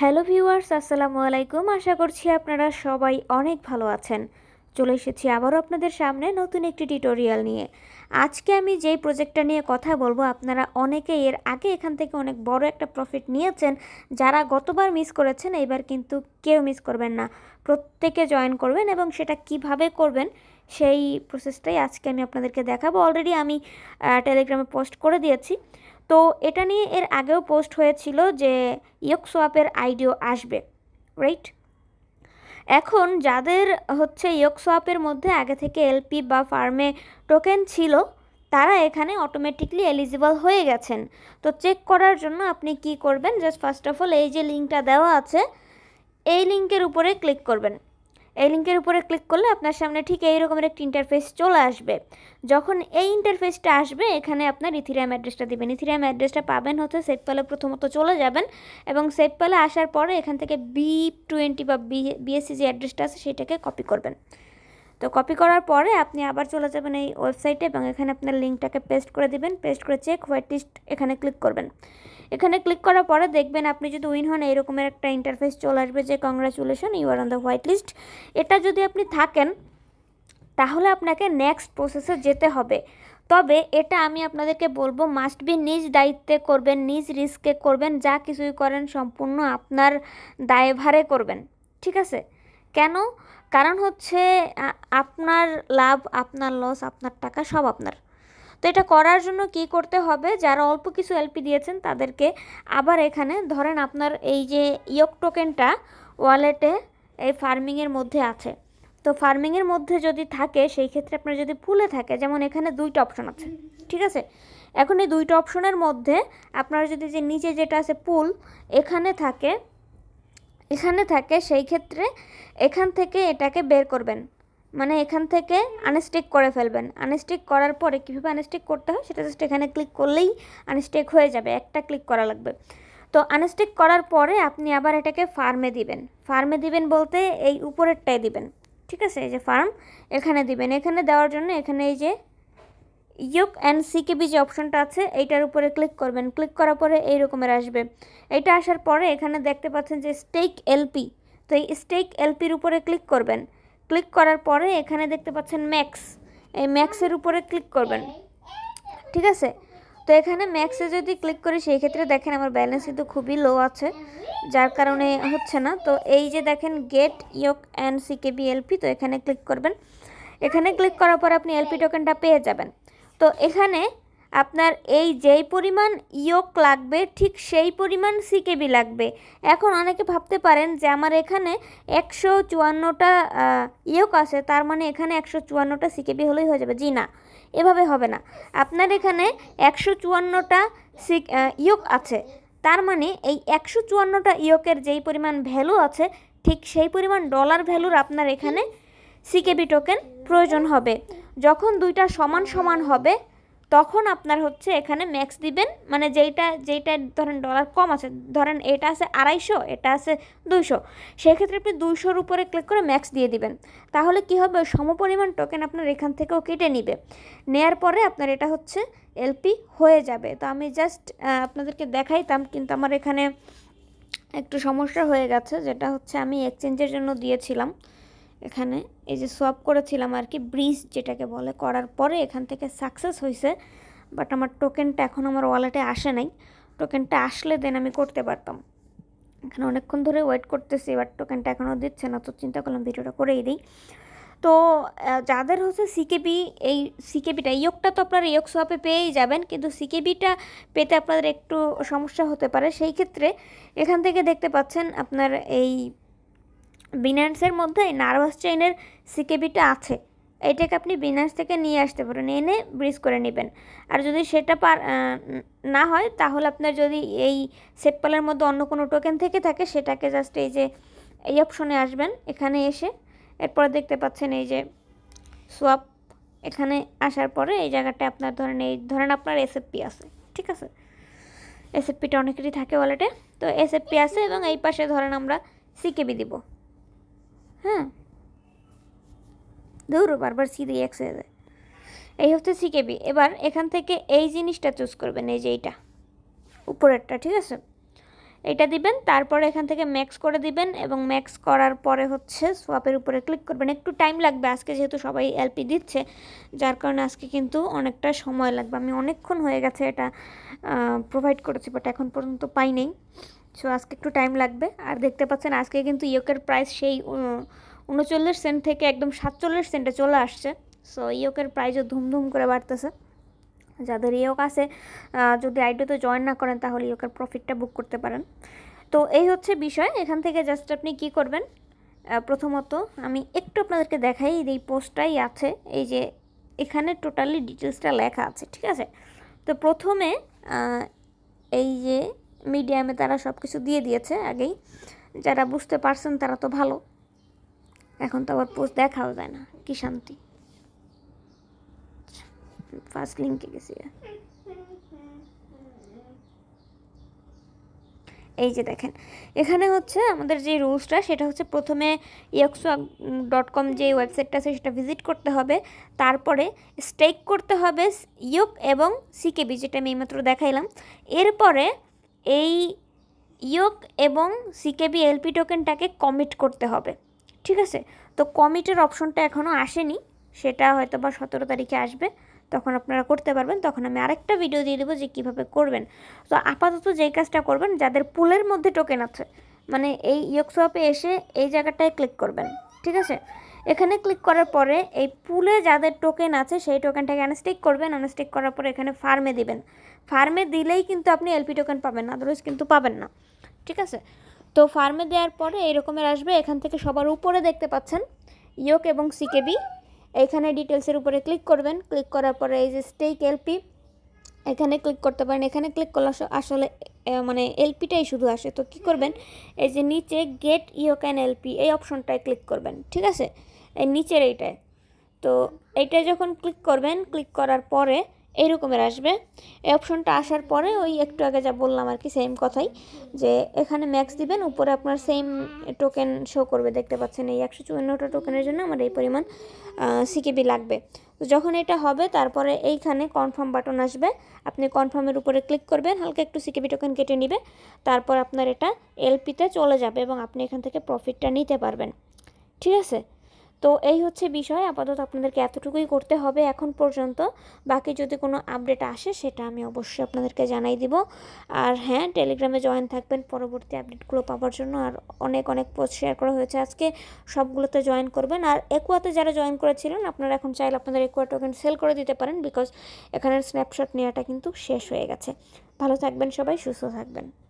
hello viewers আসসালামু আলাইকুম আশা করছি আপনারা সবাই অনেক ভালো আছেন চলে এসেছি আবারও আপনাদের সামনে নতুন একটি টিউটোরিয়াল নিয়ে আজকে আমি যেই প্রজেক্টটা নিয়ে কথা বলবো আপনারা অনেকে এর আগে এখান থেকে অনেক বড় একটা প্রফিট নিয়েছেন যারা গতবার মিস করেছেন এইবার কিন্তু কেউ মিস করবেন না প্রত্যেকে জয়েন করবেন এবং সেটা কিভাবে করবেন সেই প্রসেসটাই আজকে আমি আপনাদেরকে দেখাবো অলরেডি আমি টেলিগ্রামে পোস্ট করে দিয়েছি তো এটা নিয়ে এর আগেও পোস্ট হয়েছিল যে ইয়কসোয়াপের আইডিও আসবে রাইট এখন যাদের হচ্ছে ইয়কসোয়াপের মধ্যে আগে থেকে এলপি বা ফার্মে টোকেন ছিল তারা এখানে অটোমেটিকলি এলিজিবল হয়ে গেছেন তো চেক করার জন্য আপনি কি করবেন জাস্ট ফার্স্ট অফ অল এই যে লিঙ্কটা দেওয়া আছে এই লিঙ্কের উপরে ক্লিক করবেন এই লিঙ্কের উপরে ক্লিক করলে আপনার সামনে ঠিক এই রকমের একটি ইন্টারফেস চলে আসবে যখন এই ইন্টারফেসটা আসবে এখানে আপনার ইথিরিয়াম অ্যাড্রেসটা দেবেন ইথিরিয়াম অ্যাড্রেসটা পাবেন হচ্ছে সেভ পালে প্রথমত চলে যাবেন এবং সেভ পালে আসার পরে এখান থেকে বি টোয়েন্টি বা বিএসসি যে অ্যাড্রেসটা আছে সেটাকে কপি করবেন তো কপি করার পরে আপনি আবার চলে যাবেন এই ওয়েবসাইটে এবং এখানে আপনার লিঙ্কটাকে পেস্ট করে দিবেন পেস্ট করে চেক হোয়াইট লিস্ট এখানে ক্লিক করবেন এখানে ক্লিক করার পরে দেখবেন আপনি যদি উইন হন এইরকমের একটা ইন্টারফেস চলে আসবে যে congratulation you are on the white list এটা যদি আপনি থাকেন তাহলে আপনাকে নেক্সট প্রসেসে যেতে হবে তবে এটা আমি আপনাদেরকে বলবো মাস্ট বি নিজ দায়িত্বে করবেন নিজ রিস্কে করবেন যা কিছুই করেন সম্পূর্ণ আপনার দায়ভারে করবেন ঠিক আছে কেন কারণ হচ্ছে আপনার লাভ আপনার লস আপনার টাকা সব আপনার তো এটা করার জন্য কি করতে হবে যারা অল্প কিছু এলপি দিয়েছেন তাদেরকে আবার এখানে ধরেন আপনার এই যে ইয়ক টোকেনটা ওয়ালেটে এই ফার্মিংয়ের মধ্যে আছে তো ফার্মিংয়ের মধ্যে যদি থাকে সেই ক্ষেত্রে আপনার যদি পুলে থাকে যেমন এখানে দুইটা অপশন আছে ঠিক আছে এখন এই দুইটা অপশনের মধ্যে আপনার যদি যে নিচে যেটা আছে পুল এখানে থাকে এখানে থাকে সেই ক্ষেত্রে এখান থেকে এটাকে বের করবেন মানে এখান থেকে আনস্টেক করে ফেলবেন আনস্টেক করার পরে কীভাবে আনস্টেক করতে হয় সেটা জাস্ট এখানে ক্লিক করলেই আনস্টেক হয়ে যাবে একটা ক্লিক করা লাগবে তো আনস্টেক করার পরে আপনি আবার এটাকে ফার্মে দিবেন ফার্মে দিবেন বলতে এই উপরেরটায় দিবেন ঠিক আছে এই যে ফার্ম এখানে দিবেন এখানে দেওয়ার জন্য এখানে এই যে ইয়োক অ্যান্ড সিকেবি যে অপশনটা আছে এইটার উপরে ক্লিক করবেন ক্লিক করার পরে এই রকমের আসবে এটা আসার পরে এখানে দেখতে পাচ্ছেন যে স্টেক এলপি তো এই স্টেক এলপির উপরে ক্লিক করবেন ক্লিক করার পরে এখানে দেখতে পাচ্ছেন ম্যাক্স এই ম্যাক্সের উপরে ক্লিক করবেন ঠিক আছে তো এখানে ম্যাক্সে যদি ক্লিক করি সেই ক্ষেত্রে দেখেন আমার ব্যালেন্স কিন্তু খুবই লো আছে যার কারণে হচ্ছে না তো এই যে দেখেন গেট ইয়ক অ্যান্ড সিকেবি এলপি তো এখানে ক্লিক করবেন এখানে ক্লিক করার পর আপনি এলপি টোকেনটা পেয়ে যাবেন তো এখানে আপনার এই যেই পরিমাণ ইয়োক লাগবে ঠিক সেই পরিমাণ সিকেবি লাগবে এখন অনেকে ভাবতে পারেন যে আমার এখানে একশো চুয়ান্নটা ইয়োক আছে তার মানে এখানে একশো চুয়ান্নটা সিকেবি হলেই হয়ে যাবে জি না এভাবে হবে না আপনার এখানে একশো চুয়ান্নটা সিক ইয়োক আছে তার মানে এই একশো চুয়ান্নটা ইয়োকের যেই পরিমাণ ভ্যালু আছে ঠিক সেই পরিমাণ ডলার ভ্যালুর আপনার এখানে সিকেবি টোকেন প্রয়োজন হবে যখন দুইটা সমান সমান হবে তখন আপনার হচ্ছে এখানে ম্যাক্স দিবেন মানে যেইটা যেইটা ধরেন ডলার কম আছে ধরেন এটা আছে আড়াইশো এটা আছে দুইশো সেক্ষেত্রে আপনি দুইশোর উপরে ক্লিক করে ম্যাক্স দিয়ে দিবেন তাহলে কি হবে সমপরিমাণ টোকেন আপনার এখান থেকেও কেটে নিবে নেয়ার পরে আপনার এটা হচ্ছে এলপি হয়ে যাবে তো আমি জাস্ট আপনাদেরকে দেখাইতাম কিন্তু আমার এখানে একটু সমস্যা হয়ে গেছে যেটা হচ্ছে আমি এক্সচেঞ্জের জন্য দিয়েছিলাম এখানে এই যে সোয়াপ করেছিলাম আর কি ব্রিজ যেটাকে বলে করার পরে এখান থেকে সাকসেস হয়েছে বাট আমার টোকেনটা এখন আমার ওয়ালেটে আসে নাই টোকেনটা আসলে দেন আমি করতে পারতাম এখানে অনেকক্ষণ ধরে ওয়েট করতেছি বাট টোকেনটা এখনও দিচ্ছে না তো চিন্তা করলাম ভিডিওটা করেই দিই তো যাদের হচ্ছে সিকেবি এই সিকেবিটা ইয়োগটা তো আপনারা ইয়োগ সোয়াপে পেয়েই যাবেন কিন্তু সিকেবিটা পেতে আপনাদের একটু সমস্যা হতে পারে সেই ক্ষেত্রে এখান থেকে দেখতে পাচ্ছেন আপনার এই বিনান্সের মধ্যে নার্ভাস চেইনের সিকেবিটা আছে এটাকে আপনি বিনান্স থেকে নিয়ে আসতে পারেন এনে ব্রিজ করে নেবেন আর যদি সেটা পার না হয় তাহলে আপনার যদি এই সেপ্পালের মধ্যে অন্য কোনো টোকেন থেকে থাকে সেটাকে জাস্ট এই যে এই অপশনে আসবেন এখানে এসে এরপরে দেখতে পাচ্ছেন এই যে সোয়াপ এখানে আসার পরে এই জায়গাটা আপনার ধরেন এই ধরেন আপনার এসএফপি আছে ঠিক আছে এসএফপিটা অনেকেরই থাকে ওয়ালেটে তো এসএফপি আছে এবং এই পাশে ধরেন আমরা সিকেবি দিব হ্যাঁ দৌড়ো বারবার সি দিয়ে এক্স হয়ে যায় এই হচ্ছে সিকেবি এবার এখান থেকে এই জিনিসটা চুজ করবেন এই যে এইটা উপরেরটা ঠিক আছে এটা দিবেন তারপরে এখান থেকে ম্যাক্স করে দিবেন এবং ম্যাক্স করার পরে হচ্ছে সোয়াপের উপরে ক্লিক করবেন একটু টাইম লাগবে আজকে যেহেতু সবাই এলপি দিচ্ছে যার কারণে আজকে কিন্তু অনেকটা সময় লাগবে আমি অনেকক্ষণ হয়ে গেছে এটা প্রোভাইড করেছি বাট এখন পর্যন্ত পাই নেই সো আজকে একটু টাইম লাগবে আর দেখতে পাচ্ছেন আজকে কিন্তু ইয়োকের প্রাইস সেই উনচল্লিশ সেন্ট থেকে একদম সাতচল্লিশ সেন্টে চলে আসছে সো ইয়োকের প্রাইসও ধুমধুম করে বাড়তেছে যাদের ইয়োক আছে যদি আইডিওতে জয়েন না করেন তাহলে ইয়োকের প্রফিটটা বুক করতে পারেন তো এই হচ্ছে বিষয় এখান থেকে জাস্ট আপনি কি করবেন প্রথমত আমি একটু আপনাদেরকে দেখাই এই পোস্টটাই আছে এই যে এখানে টোটালি ডিটেলসটা লেখা আছে ঠিক আছে তো প্রথমে এই যে মিডিয়ামে তারা সব কিছু দিয়ে দিয়েছে আগেই যারা বুঝতে পারছেন তারা তো ভালো এখন তো আবার পোস্ট দেখাও যায় না কি শান্তি ফার্স্ট লিঙ্কে গেছি এই যে দেখেন এখানে হচ্ছে আমাদের যে রুলসটা সেটা হচ্ছে প্রথমে ইয়ক্সো ডট কম যে ওয়েবসাইটটা আছে সেটা ভিজিট করতে হবে তারপরে স্টেক করতে হবে ইয়ক এবং সিকেবি যেটা আমি এইমাত্র দেখাইলাম এরপরে এই ইয়োক এবং সিকেবি এলপি টোকেনটাকে কমিট করতে হবে ঠিক আছে তো কমিটের অপশনটা এখনও আসেনি সেটা হয়তো বা সতেরো তারিখে আসবে তখন আপনারা করতে পারবেন তখন আমি আরেকটা ভিডিও দিয়ে দেবো যে কীভাবে করবেন তো আপাতত যেই কাজটা করবেন যাদের পুলের মধ্যে টোকেন আছে মানে এই ইয়োকসোয়াপে এসে এই জায়গাটায় ক্লিক করবেন ঠিক আছে এখানে ক্লিক করার পরে এই পুলে যাদের টোকেন আছে সেই টোকেনটাকে আনস্টিক করবেন আনস্টিক করার পরে এখানে ফার্মে দিবেন ফার্মে দিলেই কিন্তু আপনি এলপি টোকেন পাবেন আদারওয়াইজ কিন্তু পাবেন না ঠিক আছে তো ফার্মে দেওয়ার পরে এই আসবে এখান থেকে সবার উপরে দেখতে পাচ্ছেন ইয়োক এবং সিকেবি এখানে ডিটেলসের উপরে ক্লিক করবেন ক্লিক করার পরে এই যে স্টেক এলপি এখানে ক্লিক করতে পারেন এখানে ক্লিক করলে আসলে মানে এলপিটাই শুধু আসে তো কি করবেন এই যে নিচে গেট ইয়োক ক্যান এলপি এই অপশনটায় ক্লিক করবেন ঠিক আছে এই নিচের এইটায় তো এইটায় যখন ক্লিক করবেন ক্লিক করার পরে এইরকমের আসবে এই অপশনটা আসার পরে ওই একটু আগে যা বললাম আর কি সেম কথাই যে এখানে ম্যাক্স দিবেন উপরে আপনার সেম টোকেন শো করবে দেখতে পাচ্ছেন এই একশো চুয়ান্নটা টোকেনের জন্য আমার এই পরিমাণ সিকেবি লাগবে তো যখন এটা হবে তারপরে এইখানে কনফার্ম বাটন আসবে আপনি কনফার্মের উপরে ক্লিক করবেন হালকা একটু সিকেবি টোকেন কেটে নিবে তারপর আপনার এটা এলপিতে চলে যাবে এবং আপনি এখান থেকে প্রফিটটা নিতে পারবেন ঠিক আছে তো এই হচ্ছে বিষয় আপাতত আপনাদেরকে এতটুকুই করতে হবে এখন পর্যন্ত বাকি যদি কোনো আপডেট আসে সেটা আমি অবশ্যই আপনাদেরকে জানাই দিব আর হ্যাঁ টেলিগ্রামে জয়েন থাকবেন পরবর্তী আপডেটগুলো পাওয়ার জন্য আর অনেক অনেক পোস্ট শেয়ার করা হয়েছে আজকে সবগুলোতে জয়েন করবেন আর একুয়াতে যারা জয়েন করেছিলেন আপনারা এখন চাইলে আপনাদের একুয়া টোকেন সেল করে দিতে পারেন বিকজ এখানের স্ন্যাপশট নেওয়াটা কিন্তু শেষ হয়ে গেছে ভালো থাকবেন সবাই সুস্থ থাকবেন